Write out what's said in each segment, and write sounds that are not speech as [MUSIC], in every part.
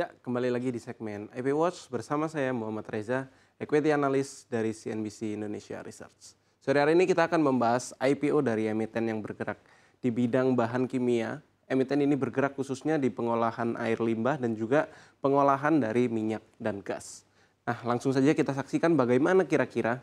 Ya, kembali lagi di segmen IP Watch bersama saya Muhammad Reza, Equity Analyst dari CNBC Indonesia Research. Sore hari ini kita akan membahas IPO dari emiten yang bergerak di bidang bahan kimia. Emiten ini bergerak khususnya di pengolahan air limbah dan juga pengolahan dari minyak dan gas. Nah, langsung saja kita saksikan bagaimana kira-kira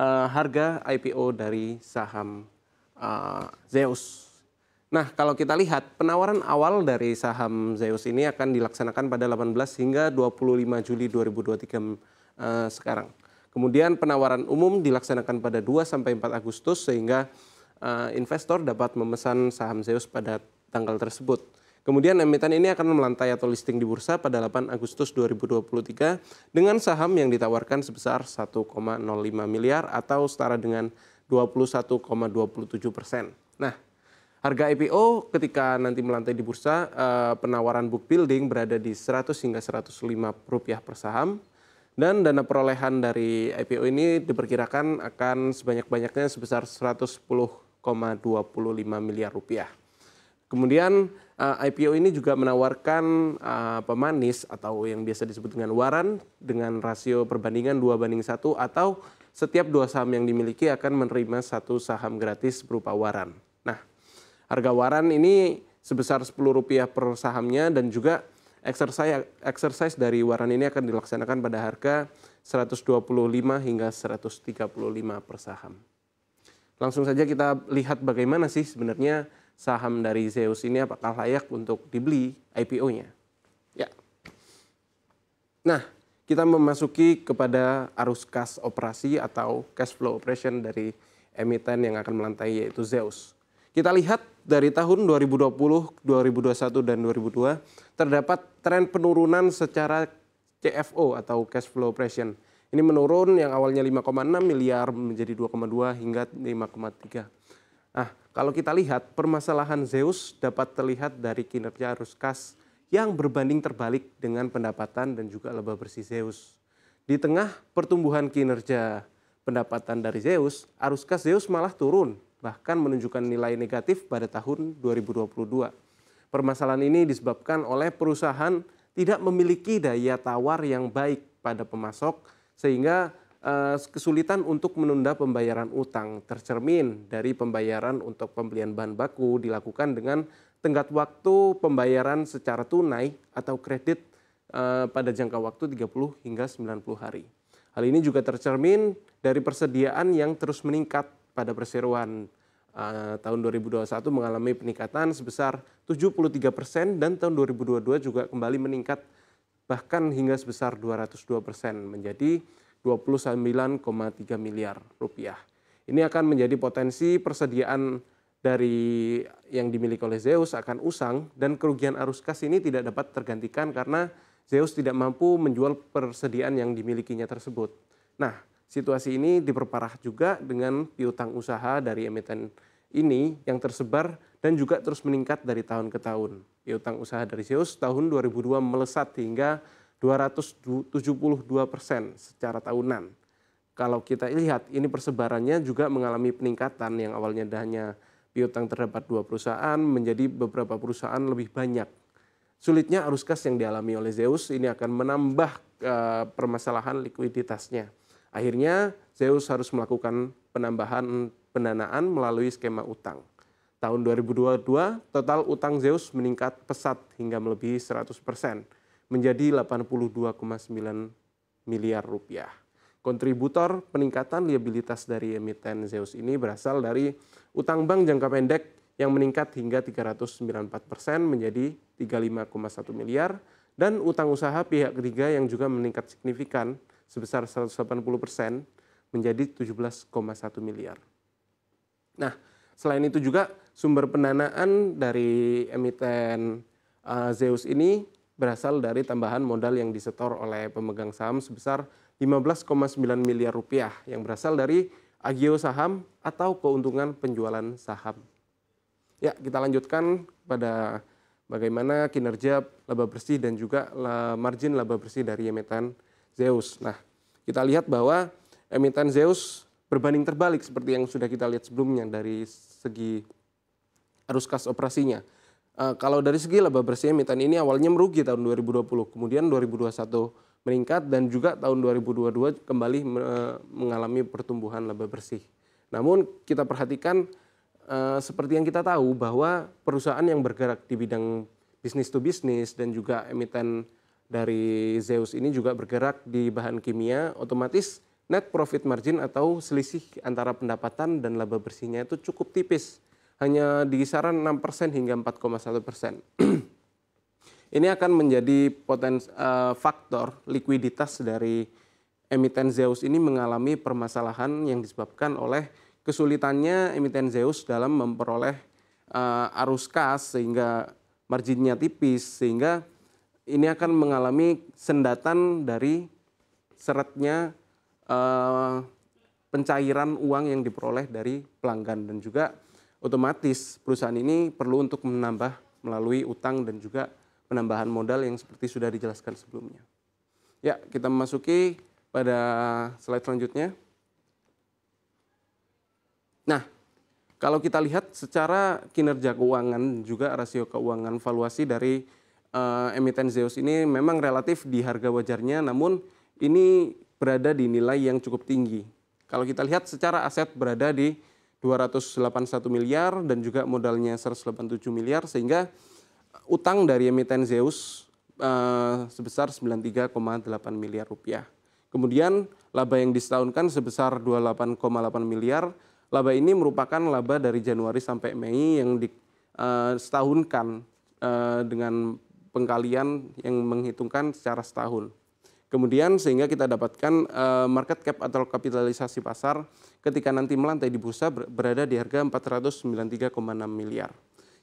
uh, harga IPO dari saham uh, Zeus Nah, kalau kita lihat penawaran awal dari saham Zeus ini akan dilaksanakan pada 18 hingga 25 Juli 2023 uh, mm, eh, sekarang. Kemudian penawaran umum dilaksanakan pada 2 sampai 4 Agustus sehingga uh, investor dapat memesan saham Zeus pada tanggal tersebut. Kemudian emiten ini akan melantai atau listing di bursa pada 8 Agustus 2023 dengan saham yang ditawarkan sebesar 1,05 miliar atau setara dengan 21,27 persen. Nah, Harga IPO ketika nanti melantai di bursa, eh, penawaran book building berada di 100 hingga 105 rupiah per saham. Dan dana perolehan dari IPO ini diperkirakan akan sebanyak-banyaknya sebesar 110,25 miliar rupiah. Kemudian eh, IPO ini juga menawarkan eh, pemanis atau yang biasa disebut dengan waran dengan rasio perbandingan 2 banding 1 atau setiap dua saham yang dimiliki akan menerima satu saham gratis berupa waran. Nah, Harga waran ini sebesar Rp10 per sahamnya dan juga exercise dari waran ini akan dilaksanakan pada harga 125 hingga 135 per saham. Langsung saja kita lihat bagaimana sih sebenarnya saham dari Zeus ini apakah layak untuk dibeli IPO-nya. Ya. Nah, kita memasuki kepada arus kas operasi atau cash flow operation dari emiten yang akan melantai yaitu Zeus. Kita lihat dari tahun 2020, 2021, dan 2002 terdapat tren penurunan secara CFO atau cash flow operation. Ini menurun yang awalnya 5,6 miliar menjadi 2,2 hingga 5,3. Nah, kalau kita lihat permasalahan Zeus dapat terlihat dari kinerja arus kas yang berbanding terbalik dengan pendapatan dan juga laba bersih Zeus. Di tengah pertumbuhan kinerja pendapatan dari Zeus, arus kas Zeus malah turun bahkan menunjukkan nilai negatif pada tahun 2022. Permasalahan ini disebabkan oleh perusahaan tidak memiliki daya tawar yang baik pada pemasok sehingga eh, kesulitan untuk menunda pembayaran utang tercermin dari pembayaran untuk pembelian bahan baku dilakukan dengan tenggat waktu pembayaran secara tunai atau kredit eh, pada jangka waktu 30 hingga 90 hari. Hal ini juga tercermin dari persediaan yang terus meningkat pada perseroan uh, tahun 2021 mengalami peningkatan sebesar 73 persen dan tahun 2022 juga kembali meningkat bahkan hingga sebesar 202 persen menjadi 29,3 miliar rupiah. Ini akan menjadi potensi persediaan dari yang dimiliki oleh Zeus akan usang dan kerugian arus kas ini tidak dapat tergantikan karena Zeus tidak mampu menjual persediaan yang dimilikinya tersebut. Nah, Situasi ini diperparah juga dengan piutang usaha dari emiten ini yang tersebar dan juga terus meningkat dari tahun ke tahun. Piutang usaha dari Zeus tahun 2002 melesat hingga 272 persen secara tahunan. Kalau kita lihat, ini persebarannya juga mengalami peningkatan yang awalnya hanya piutang terdapat dua perusahaan menjadi beberapa perusahaan lebih banyak. Sulitnya arus kas yang dialami oleh Zeus ini akan menambah uh, permasalahan likuiditasnya. Akhirnya Zeus harus melakukan penambahan pendanaan melalui skema utang. Tahun 2022, total utang Zeus meningkat pesat hingga melebihi 100 persen, menjadi 82,9 miliar rupiah. Kontributor peningkatan liabilitas dari emiten Zeus ini berasal dari utang bank jangka pendek yang meningkat hingga 394 persen menjadi 35,1 miliar, dan utang usaha pihak ketiga yang juga meningkat signifikan sebesar 180 persen menjadi 17,1 miliar. Nah, selain itu juga sumber pendanaan dari emiten uh, Zeus ini berasal dari tambahan modal yang disetor oleh pemegang saham sebesar 15,9 miliar rupiah yang berasal dari agio saham atau keuntungan penjualan saham. Ya, kita lanjutkan pada bagaimana kinerja laba bersih dan juga margin laba bersih dari emiten Zeus. Nah, kita lihat bahwa emiten Zeus berbanding terbalik seperti yang sudah kita lihat sebelumnya dari segi arus kas operasinya. Uh, kalau dari segi laba bersih emiten ini awalnya merugi tahun 2020, kemudian 2021 meningkat dan juga tahun 2022 kembali me mengalami pertumbuhan laba bersih. Namun kita perhatikan uh, seperti yang kita tahu bahwa perusahaan yang bergerak di bidang bisnis to bisnis dan juga emiten dari Zeus ini juga bergerak di bahan kimia, otomatis net profit margin atau selisih antara pendapatan dan laba bersihnya itu cukup tipis. Hanya di kisaran 6% hingga 4,1%. [CLEARS THROAT] ini akan menjadi potensi uh, eh, faktor likuiditas dari emiten Zeus ini mengalami permasalahan yang disebabkan oleh kesulitannya emiten Zeus dalam memperoleh uh, arus kas sehingga marginnya tipis sehingga ini akan mengalami sendatan dari seretnya uh, eh, pencairan uang yang diperoleh dari pelanggan dan juga otomatis perusahaan ini perlu untuk menambah melalui utang dan juga penambahan modal yang seperti sudah dijelaskan sebelumnya. Ya, kita memasuki pada slide selanjutnya. Nah, kalau kita lihat secara kinerja keuangan juga rasio keuangan valuasi dari uh, eh, emiten Zeus ini memang relatif di harga wajarnya, namun ini berada di nilai yang cukup tinggi. Kalau kita lihat secara aset berada di 281 miliar dan juga modalnya 187 miliar sehingga utang dari emiten Zeus uh, sebesar 93,8 miliar rupiah. Kemudian laba yang disetahunkan sebesar 28,8 miliar. Laba ini merupakan laba dari Januari sampai Mei yang di, uh, dengan pengkalian yang menghitungkan secara setahun. Kemudian sehingga kita dapatkan eh, market cap atau kapitalisasi pasar ketika nanti melantai di bursa berada di harga 493,6 miliar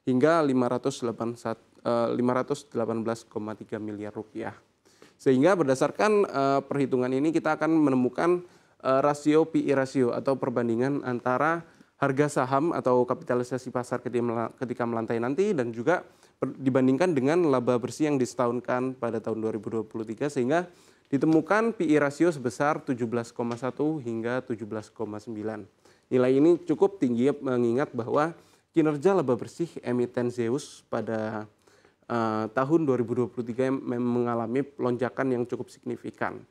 hingga 518,3 eh, miliar rupiah. Sehingga berdasarkan eh, perhitungan ini kita akan menemukan rasio pi e rasio atau perbandingan antara harga saham atau kapitalisasi pasar ketika melantai nanti dan juga dibandingkan dengan laba bersih yang disetahunkan pada tahun 2023 sehingga ditemukan PI e rasio sebesar 17,1 hingga 17,9. Nilai ini cukup tinggi mengingat bahwa kinerja laba bersih emiten Zeus pada uh, tahun 2023 mengalami lonjakan yang cukup signifikan.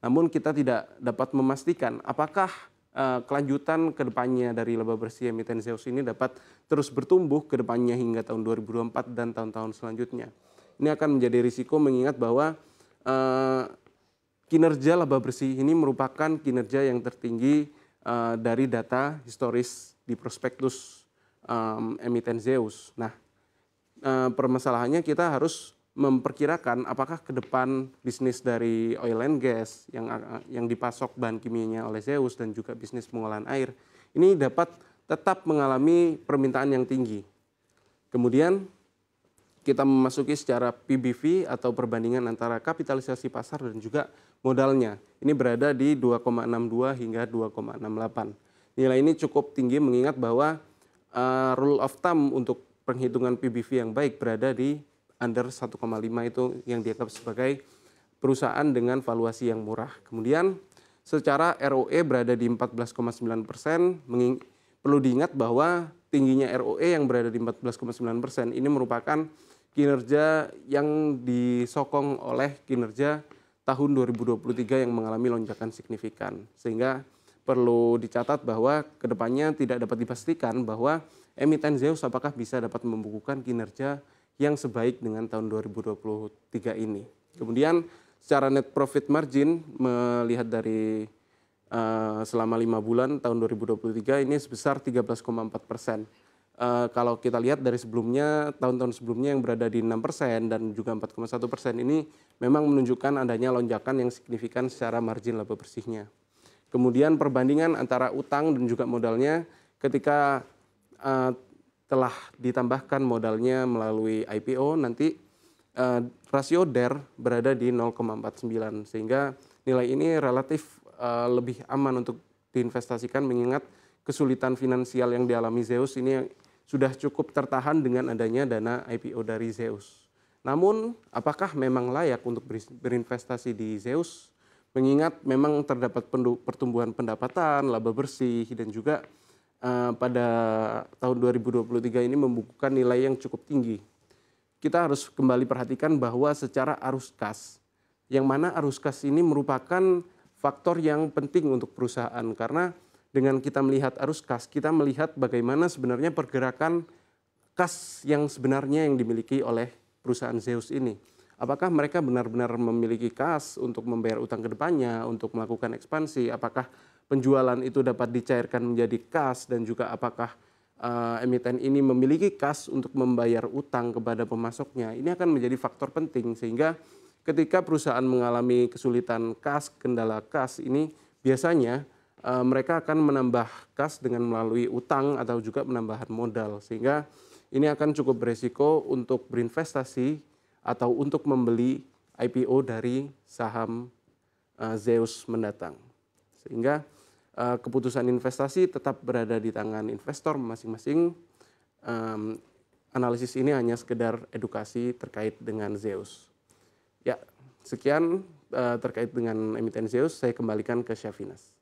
Namun kita tidak dapat memastikan apakah uh, kelanjutan kedepannya dari laba bersih emiten Zeus ini dapat terus bertumbuh kedepannya hingga tahun 2024 dan tahun-tahun selanjutnya. Ini akan menjadi risiko mengingat bahwa uh, kinerja laba bersih ini merupakan kinerja yang tertinggi uh, dari data historis di prospektus um, emiten Zeus. Nah, uh, permasalahannya kita harus memperkirakan apakah ke depan bisnis dari oil and gas yang yang dipasok bahan kimianya oleh Zeus dan juga bisnis pengolahan air ini dapat tetap mengalami permintaan yang tinggi. Kemudian kita memasuki secara PBV atau perbandingan antara kapitalisasi pasar dan juga modalnya. Ini berada di 2,62 hingga 2,68. Nilai ini cukup tinggi mengingat bahwa uh, rule of thumb untuk penghitungan PBV yang baik berada di under 1,5 itu yang dianggap sebagai perusahaan dengan valuasi yang murah. Kemudian secara ROE berada di 14,9 persen. Perlu diingat bahwa tingginya ROE yang berada di 14,9 persen ini merupakan kinerja yang disokong oleh kinerja tahun 2023 yang mengalami lonjakan signifikan. Sehingga perlu dicatat bahwa kedepannya tidak dapat dipastikan bahwa emiten Zeus apakah bisa dapat membukukan kinerja yang sebaik dengan tahun 2023 ini. Kemudian secara net profit margin melihat dari uh, selama lima bulan tahun 2023 ini sebesar 13,4 persen. Uh, kalau kita lihat dari sebelumnya, tahun-tahun sebelumnya yang berada di 6 persen dan juga 4,1 persen ini memang menunjukkan adanya lonjakan yang signifikan secara margin laba bersihnya. Kemudian perbandingan antara utang dan juga modalnya ketika uh, telah ditambahkan modalnya melalui IPO nanti uh, rasio DER berada di 0,49 sehingga nilai ini relatif uh, lebih aman untuk diinvestasikan mengingat kesulitan finansial yang dialami Zeus ini sudah cukup tertahan dengan adanya dana IPO dari Zeus. Namun, apakah memang layak untuk berinvestasi di Zeus? Mengingat memang terdapat pertumbuhan pendapatan, laba bersih, dan juga Eh, pada tahun 2023 ini membukukan nilai yang cukup tinggi. Kita harus kembali perhatikan bahwa secara arus kas, yang mana arus kas ini merupakan faktor yang penting untuk perusahaan karena dengan kita melihat arus kas, kita melihat bagaimana sebenarnya pergerakan kas yang sebenarnya yang dimiliki oleh perusahaan Zeus ini. Apakah mereka benar-benar memiliki kas untuk membayar utang kedepannya, untuk melakukan ekspansi? Apakah penjualan itu dapat dicairkan menjadi kas dan juga apakah uh, emiten ini memiliki kas untuk membayar utang kepada pemasoknya. Ini akan menjadi faktor penting sehingga ketika perusahaan mengalami kesulitan kas, kendala kas ini biasanya uh, mereka akan menambah kas dengan melalui utang atau juga penambahan modal sehingga ini akan cukup beresiko untuk berinvestasi atau untuk membeli IPO dari saham uh, Zeus mendatang sehingga uh, keputusan investasi tetap berada di tangan investor masing-masing. Um, analisis ini hanya sekedar edukasi terkait dengan Zeus. Ya, sekian uh, terkait dengan emiten Zeus. Saya kembalikan ke Chef Syafinas.